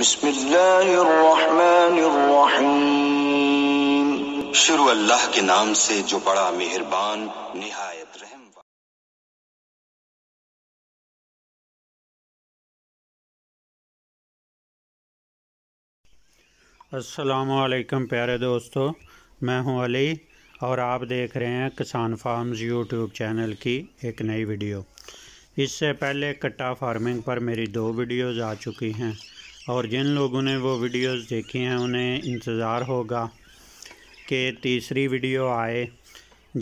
बिस्म शुरू अल्लाह के नाम से जो बड़ा मेहरबान निहायत रहम असलकम प्यारे दोस्तों मैं हूं अली और आप देख रहे हैं किसान फार्म्स यूट्यूब चैनल की एक नई वीडियो इससे पहले कट्टा फार्मिंग पर मेरी दो वीडियोज़ आ चुकी हैं और जिन लोगों ने वो वीडियोस देखी हैं उन्हें इंतज़ार होगा कि तीसरी वीडियो आए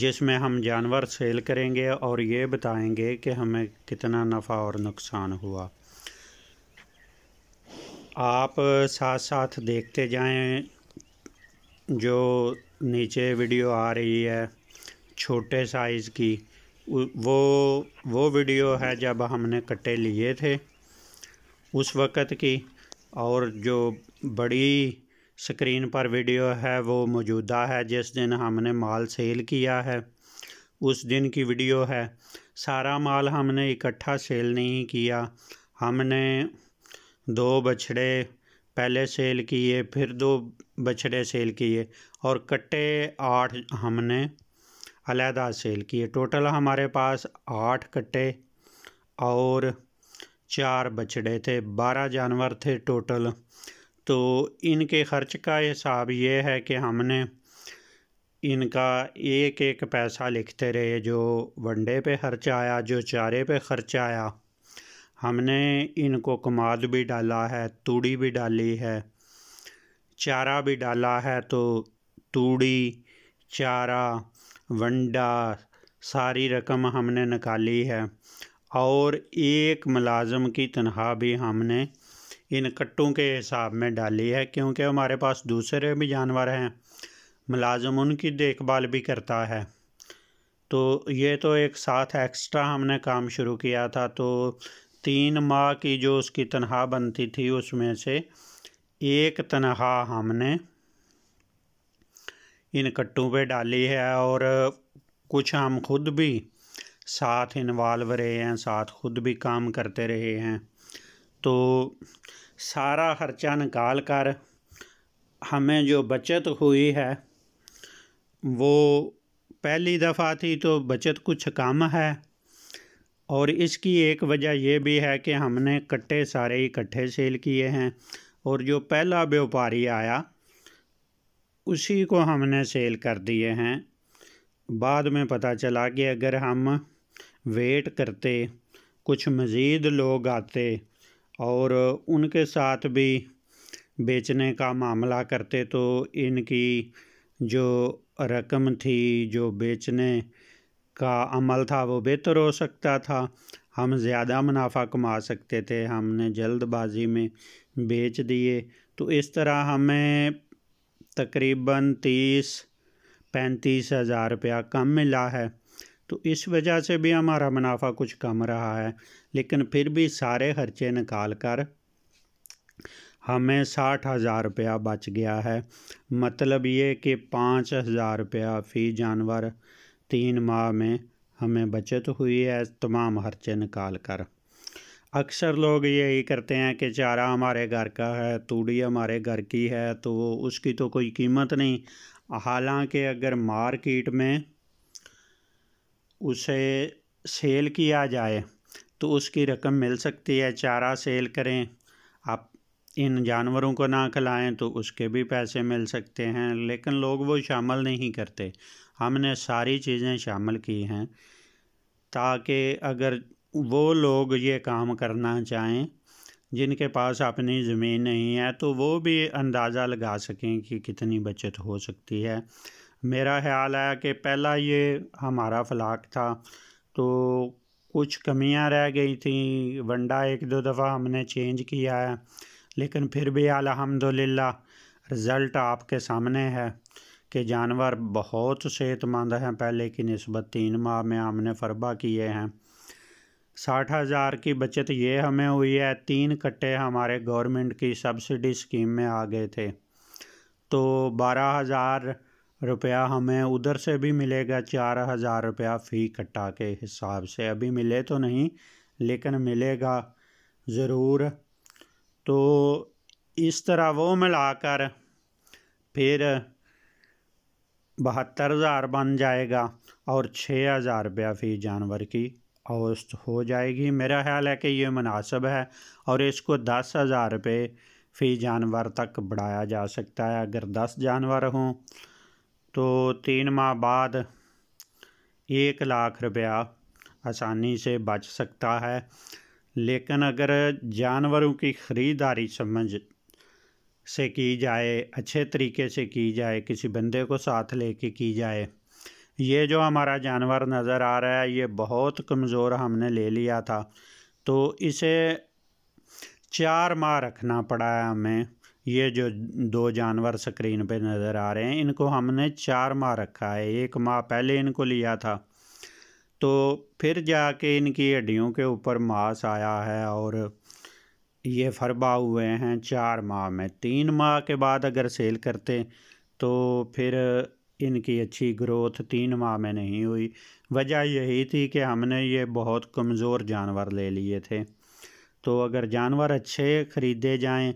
जिसमें हम जानवर सेल करेंगे और ये बताएंगे कि हमें कितना नफ़ा और नुकसान हुआ आप साथ साथ देखते जाएं जो नीचे वीडियो आ रही है छोटे साइज़ की वो वो वीडियो है जब हमने कट्टे लिए थे उस वक़्त की और जो बड़ी स्क्रीन पर वीडियो है वो मौजूदा है जिस दिन हमने माल सेल किया है उस दिन की वीडियो है सारा माल हमने इकट्ठा सेल नहीं किया हमने दो बछड़े पहले सेल किए फिर दो बछड़े सेल किए और कट्टे आठ हमने अलहदा सेल किए टोटल हमारे पास आठ कट्टे और चार बछड़े थे बारह जानवर थे टोटल तो इनके खर्च का हिसाब ये है कि हमने इनका एक एक पैसा लिखते रहे जो वनडे पे खर्च आया जो चारे पे खर्च आया हमने इनको कमाद भी डाला है तूड़ी भी डाली है चारा भी डाला है तो तूड़ी चारा वंडा सारी रकम हमने निकाली है और एक मुलाज़म की तनख्वाह भी हमने इन कट्टों के हिसाब में डाली है क्योंकि हमारे पास दूसरे भी जानवर हैं मुलाजम उनकी देखभाल भी करता है तो ये तो एक साथ एक्स्ट्रा हमने काम शुरू किया था तो तीन माह की जो उसकी तनख्वाह बनती थी उसमें से एक तनख्वाह हमने इन कट्टों पे डाली है और कुछ हम खुद भी साथ इन्वॉल्व रहे हैं साथ खुद भी काम करते रहे हैं तो सारा खर्चा निकाल कर हमें जो बचत हुई है वो पहली दफ़ा थी तो बचत कुछ कम है और इसकी एक वजह यह भी है कि हमने कट्टे सारे इकट्ठे सेल किए हैं और जो पहला व्यापारी आया उसी को हमने सेल कर दिए हैं बाद में पता चला कि अगर हम वेट करते कुछ मज़ीद लोग आते और उनके साथ भी बेचने का मामला करते तो इनकी जो रकम थी जो बेचने का अमल था वो बेहतर हो सकता था हम ज़्यादा मुनाफा कमा सकते थे हमने जल्दबाजी में बेच दिए तो इस तरह हमें तकरीबन तीस पैंतीस हज़ार रुपया कम मिला है तो इस वजह से भी हमारा मुनाफा कुछ कम रहा है लेकिन फिर भी सारे खर्चे निकाल कर हमें साठ हज़ार रुपया बच गया है मतलब ये कि पाँच हज़ार रुपया फ़ी जानवर तीन माह में हमें बचत हुई है तमाम खर्चे निकाल कर अक्सर लोग यही करते हैं कि चारा हमारे घर का है तूड़ी हमारे घर की है तो उसकी तो कोई कीमत नहीं हालांकि अगर मार्केट में उसे सेल किया जाए तो उसकी रकम मिल सकती है चारा सेल करें आप इन जानवरों को ना खिलाएं तो उसके भी पैसे मिल सकते हैं लेकिन लोग वो शामिल नहीं करते हमने सारी चीज़ें शामिल की हैं ताकि अगर वो लोग ये काम करना चाहें जिनके पास अपनी ज़मीन नहीं है तो वो भी अंदाज़ा लगा सकें कि कितनी बचत हो सकती है मेरा ख्याल है कि पहला ये हमारा फ्लाक था तो कुछ कमियां रह गई थी वंडा एक दो दफ़ा हमने चेंज किया है लेकिन फिर भी अलहमदिल्ला रिज़ल्ट आपके सामने है कि जानवर बहुत सेहतमंद हैं पहले की नस्बत तीन माह में हमने फरबा किए हैं साठ हज़ार की बचत ये हमें हुई है तीन कट्टे हमारे गवर्नमेंट की सब्सिडी स्कीम में आ गए थे तो बारह हज़ार रुपया हमें उधर से भी मिलेगा चार हज़ार रुपया फ़ी कटा के हिसाब से अभी मिले तो नहीं लेकिन मिलेगा ज़रूर तो इस तरह वो मिलाकर फिर बहत्तर हज़ार बन जाएगा और छः हज़ार रुपया फ़ी जानवर की औस्त हो जाएगी मेरा ख्याल है कि ये मुनासब है और इसको दस हज़ार रुपये फ़ी जानवर तक बढ़ाया जा सकता है अगर दस जानवर हों तो तीन माह बाद एक लाख रुपया आसानी से बच सकता है लेकिन अगर जानवरों की ख़रीदारी समझ से की जाए अच्छे तरीके से की जाए किसी बंदे को साथ लेके की जाए ये जो हमारा जानवर नज़र आ रहा है ये बहुत कमज़ोर हमने ले लिया था तो इसे चार माह रखना पड़ा है हमें ये जो दो जानवर स्क्रीन पे नज़र आ रहे हैं इनको हमने चार माह रखा है एक माह पहले इनको लिया था तो फिर जाके इनकी हड्डियों के ऊपर मांस आया है और ये फरबा हुए हैं चार माह में तीन माह के बाद अगर सेल करते तो फिर इनकी अच्छी ग्रोथ तीन माह में नहीं हुई वजह यही थी कि हमने ये बहुत कमज़ोर जानवर ले लिए थे तो अगर जानवर अच्छे ख़रीदे जाएं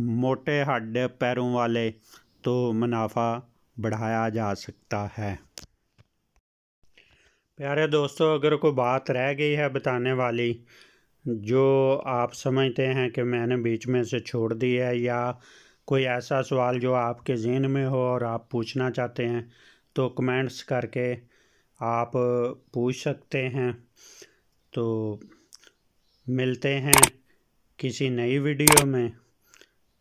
मोटे हड्ड पैरों वाले तो मुनाफा बढ़ाया जा सकता है प्यारे दोस्तों अगर कोई बात रह गई है बताने वाली जो आप समझते हैं कि मैंने बीच में से छोड़ दी है या कोई ऐसा सवाल जो आपके जहन में हो और आप पूछना चाहते हैं तो कमेंट्स करके आप पूछ सकते हैं तो मिलते हैं किसी नई वीडियो में